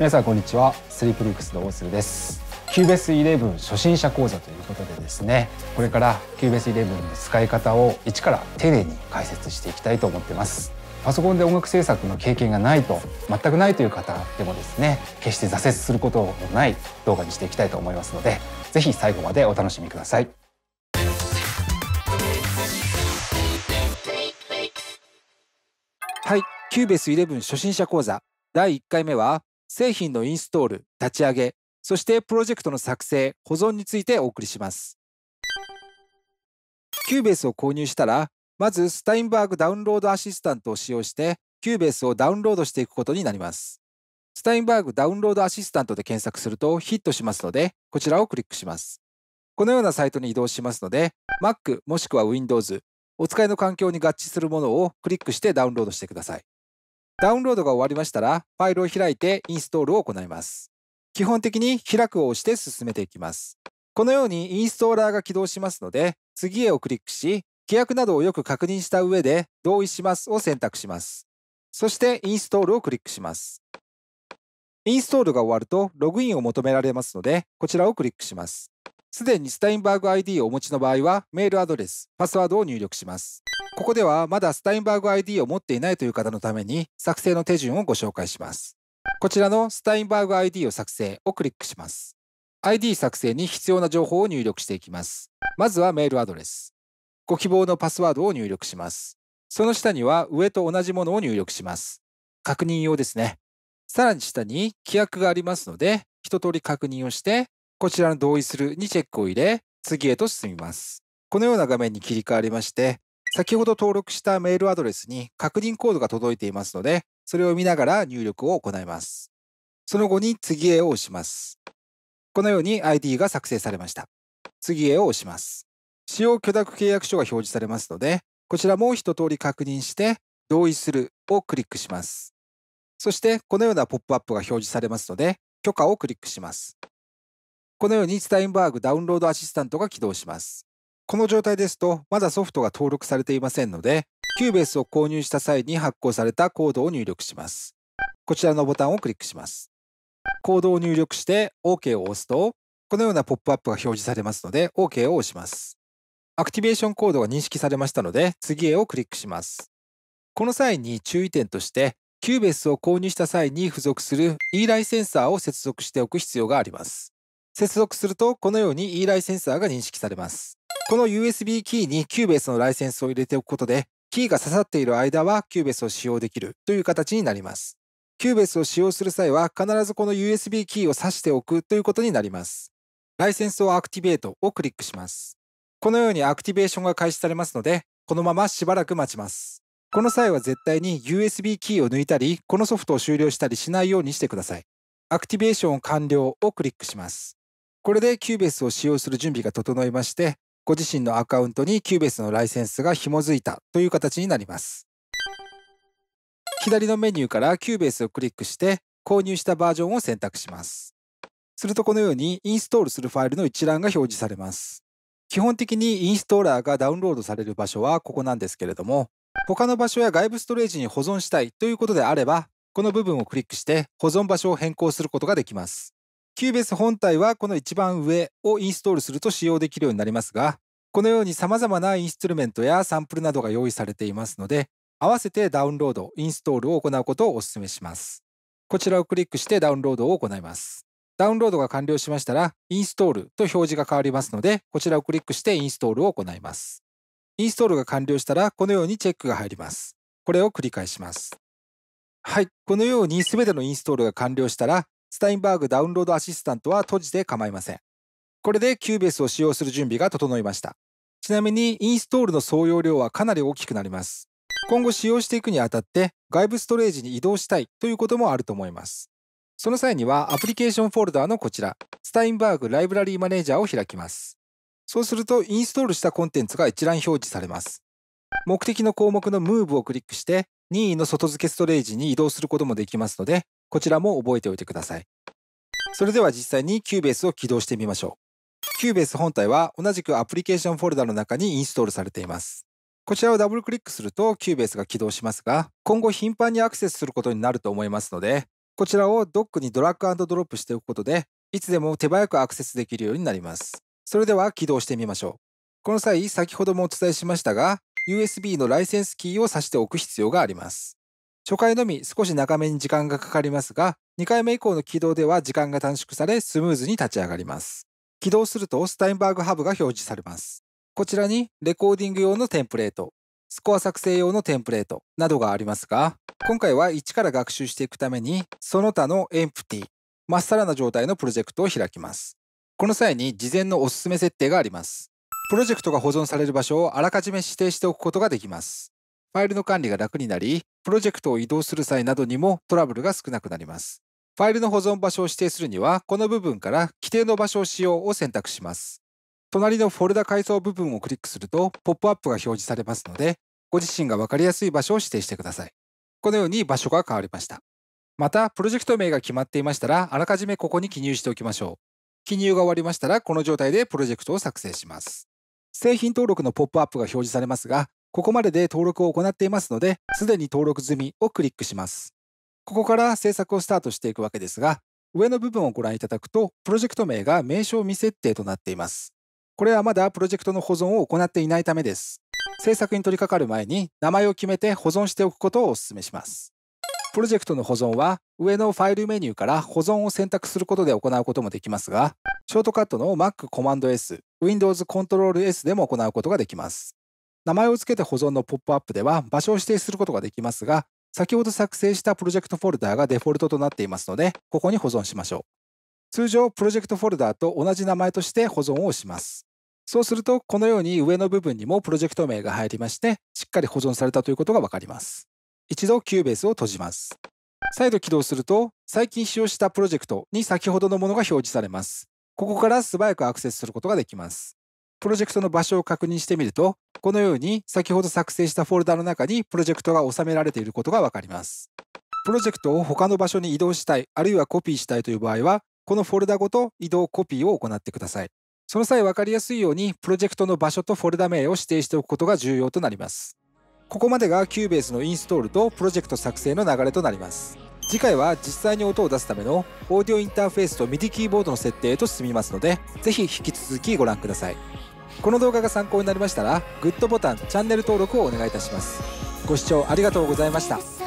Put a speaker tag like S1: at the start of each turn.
S1: 皆さんこんにちはスリープリックスの大鶴ですキューベースブン初心者講座ということでですねこれからキューベースブンの使い方を一から丁寧に解説していきたいと思ってますパソコンで音楽制作の経験がないと全くないという方でもですね決して挫折することのない動画にしていきたいと思いますのでぜひ最後までお楽しみくださいはいキューベースブン初心者講座第1回目は製品のインストール、立ち上げ、そしてプロジェクトの作成、保存についてお送りします。キューベースを購入したら、まずスタインバーグダウンロードアシスタントを使用して、キューベースをダウンロードしていくことになります。スタインバーグダウンロードアシスタントで検索するとヒットしますので、こちらをクリックします。このようなサイトに移動しますので、Mac もしくは Windows、お使いの環境に合致するものをクリックしてダウンロードしてください。ダウンロードが終わりましたら、ファイルを開いてインストールを行います。基本的に開くを押して進めていきます。このようにインストーラーが起動しますので、次へをクリックし、規約などをよく確認した上で、同意しますを選択します。そしてインストールをクリックします。インストールが終わると、ログインを求められますので、こちらをクリックします。すでにスタインバーグ ID をお持ちの場合は、メールアドレス、パスワードを入力します。ここではまだスタインバーグ ID を持っていないという方のために作成の手順をご紹介します。こちらのスタインバーグ ID を作成をクリックします。ID 作成に必要な情報を入力していきます。まずはメールアドレス。ご希望のパスワードを入力します。その下には上と同じものを入力します。確認用ですね。さらに下に規約がありますので、一通り確認をして、こちらの同意するにチェックを入れ、次へと進みます。このような画面に切り替わりまして、先ほど登録したメールアドレスに確認コードが届いていますので、それを見ながら入力を行います。その後に次へを押します。このように ID が作成されました。次へを押します。使用許諾契約書が表示されますので、こちらも一通り確認して、同意するをクリックします。そして、このようなポップアップが表示されますので、許可をクリックします。このようにスタインバーグダウンロードアシスタントが起動します。この状態ですと、まだソフトが登録されていませんので、Cubase を購入した際に発行されたコードを入力します。こちらのボタンをクリックします。コードを入力して OK を押すと、このようなポップアップが表示されますので OK を押します。アクティベーションコードが認識されましたので、次へをクリックします。この際に注意点として、c u b e s を購入した際に付属する e ライセンサーを接続しておく必要があります。接続すると、このように e ライセンサーが認識されます。この USB キーに Cubase のライセンスを入れておくことで、キーが刺さっている間は Cubase を使用できるという形になります。Cubase を使用する際は必ずこの USB キーを挿しておくということになります。ライセンスをアクティベートをクリックします。このようにアクティベーションが開始されますので、このまましばらく待ちます。この際は絶対に USB キーを抜いたり、このソフトを終了したりしないようにしてください。アクティベーション完了をクリックします。これで Cubase を使用する準備が整いまして、ご自身のアカウントに Cubase のライセンスが紐付いたという形になります。左のメニューから Cubase をクリックして購入したバージョンを選択します。するとこのようにインストールするファイルの一覧が表示されます。基本的にインストーラーがダウンロードされる場所はここなんですけれども、他の場所や外部ストレージに保存したいということであれば、この部分をクリックして保存場所を変更することができます。Cubase 本体はこの一番上をインストールすると使用できるようになりますが、このように様々なインストゥルメントやサンプルなどが用意されていますので、合わせてダウンロード、インストールを行うことをお勧めします。こちらをクリックしてダウンロードを行います。ダウンロードが完了しましたら、インストールと表示が変わりますので、こちらをクリックしてインストールを行います。インストールが完了したら、このようにチェックが入ります。これを繰り返します。はい、このように全てのインストールが完了したら、スタインバーグダウンロードアシスタントは閉じて構いません。これで c u b ベ s スを使用する準備が整いました。ちなみにインストールの総容量はかなり大きくなります。今後使用していくにあたって外部ストレージに移動したいということもあると思います。その際にはアプリケーションフォルダーのこちら、スタインバーグライブラリーマネージャーを開きます。そうするとインストールしたコンテンツが一覧表示されます。目的の項目の Move をクリックして任意の外付けストレージに移動することもできますので、こちらも覚えておいてください。それでは実際に Cubase を起動してみましょう。Cubase 本体は同じくアプリケーションフォルダの中にインストールされています。こちらをダブルクリックすると Cubase が起動しますが、今後頻繁にアクセスすることになると思いますので、こちらをドックにドラッグドロップしておくことで、いつでも手早くアクセスできるようになります。それでは起動してみましょう。この際、先ほどもお伝えしましたが、USB のライセンスキーを挿しておく必要があります。初回のみ少し長めに時間がかかりますが、2回目以降の起動では時間が短縮されスムーズに立ち上がります。起動するとスタインバーグハブが表示されます。こちらにレコーディング用のテンプレート、スコア作成用のテンプレートなどがありますが、今回は一から学習していくために、その他のエンプティ、まっさらな状態のプロジェクトを開きます。この際に事前のおすすめ設定があります。プロジェクトが保存される場所をあらかじめ指定しておくことができます。ファイルの管理が楽になり、プロジェクトを移動する際などにもトラブルが少なくなります。ファイルの保存場所を指定するには、この部分から規定の場所を使用を選択します。隣のフォルダ階層部分をクリックすると、ポップアップが表示されますので、ご自身が分かりやすい場所を指定してください。このように場所が変わりました。また、プロジェクト名が決まっていましたら、あらかじめここに記入しておきましょう。記入が終わりましたら、この状態でプロジェクトを作成します。製品登録のポップアップが表示されますが、ここまでで登録を行っていますので、すでに登録済みをクリックします。ここから制作をスタートしていくわけですが、上の部分をご覧いただくと、プロジェクト名が名称未設定となっています。これはまだプロジェクトの保存を行っていないためです。制作に取り掛かる前に名前を決めて保存しておくことをお勧めします。プロジェクトの保存は上のファイルメニューから保存を選択することで行うこともできますが、ショートカットの Mac コマンド S、Windows コントロール S でも行うことができます。名前を付けて保存のポップアップでは場所を指定することができますが、先ほど作成したプロジェクトフォルダーがデフォルトとなっていますので、ここに保存しましょう。通常、プロジェクトフォルダーと同じ名前として保存をします。そうすると、このように上の部分にもプロジェクト名が入りまして、しっかり保存されたということがわかります。一度キューベースを閉じます。再度起動すると、最近使用したプロジェクトに先ほどのものが表示されます。ここから素早くアクセスすることができます。プロジェクトの場所を確認してみると、このように先ほど作成したフォルダの中にプロジェクトが収められていることがわかります。プロジェクトを他の場所に移動したい、あるいはコピーしたいという場合は、このフォルダごと移動コピーを行ってください。その際分かりやすいように、プロジェクトの場所とフォルダ名を指定しておくことが重要となります。ここまでが Cubase のインストールとプロジェクト作成の流れとなります。次回は実際に音を出すためのオーディオインターフェースと MIDI キーボードの設定へと進みますので、ぜひ引き続きご覧ください。この動画が参考になりましたらグッドボタンチャンネル登録をお願いいたしますご視聴ありがとうございました